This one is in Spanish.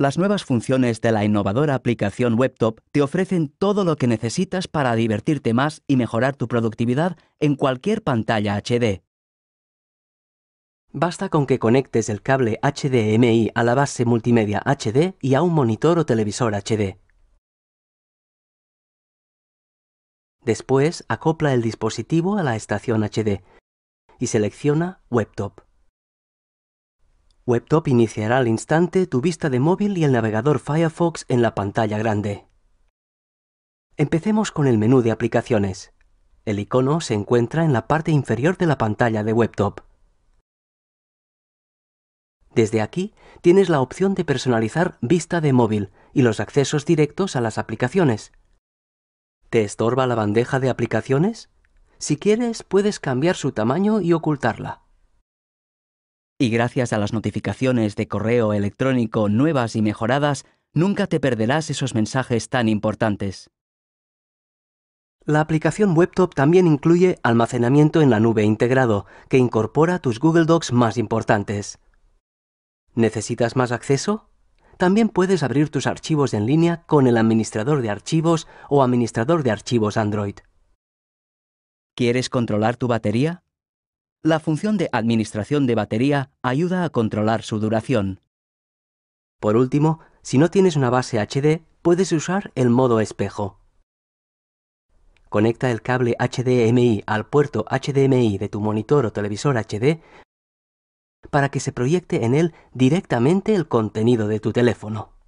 Las nuevas funciones de la innovadora aplicación WebTop te ofrecen todo lo que necesitas para divertirte más y mejorar tu productividad en cualquier pantalla HD. Basta con que conectes el cable HDMI a la base multimedia HD y a un monitor o televisor HD. Después, acopla el dispositivo a la estación HD y selecciona WebTop. WebTop iniciará al instante tu vista de móvil y el navegador Firefox en la pantalla grande. Empecemos con el menú de aplicaciones. El icono se encuentra en la parte inferior de la pantalla de WebTop. Desde aquí tienes la opción de personalizar vista de móvil y los accesos directos a las aplicaciones. ¿Te estorba la bandeja de aplicaciones? Si quieres, puedes cambiar su tamaño y ocultarla. Y gracias a las notificaciones de correo electrónico nuevas y mejoradas, nunca te perderás esos mensajes tan importantes. La aplicación WebTop también incluye almacenamiento en la nube integrado, que incorpora tus Google Docs más importantes. ¿Necesitas más acceso? También puedes abrir tus archivos en línea con el administrador de archivos o administrador de archivos Android. ¿Quieres controlar tu batería? La función de administración de batería ayuda a controlar su duración. Por último, si no tienes una base HD, puedes usar el modo espejo. Conecta el cable HDMI al puerto HDMI de tu monitor o televisor HD para que se proyecte en él directamente el contenido de tu teléfono.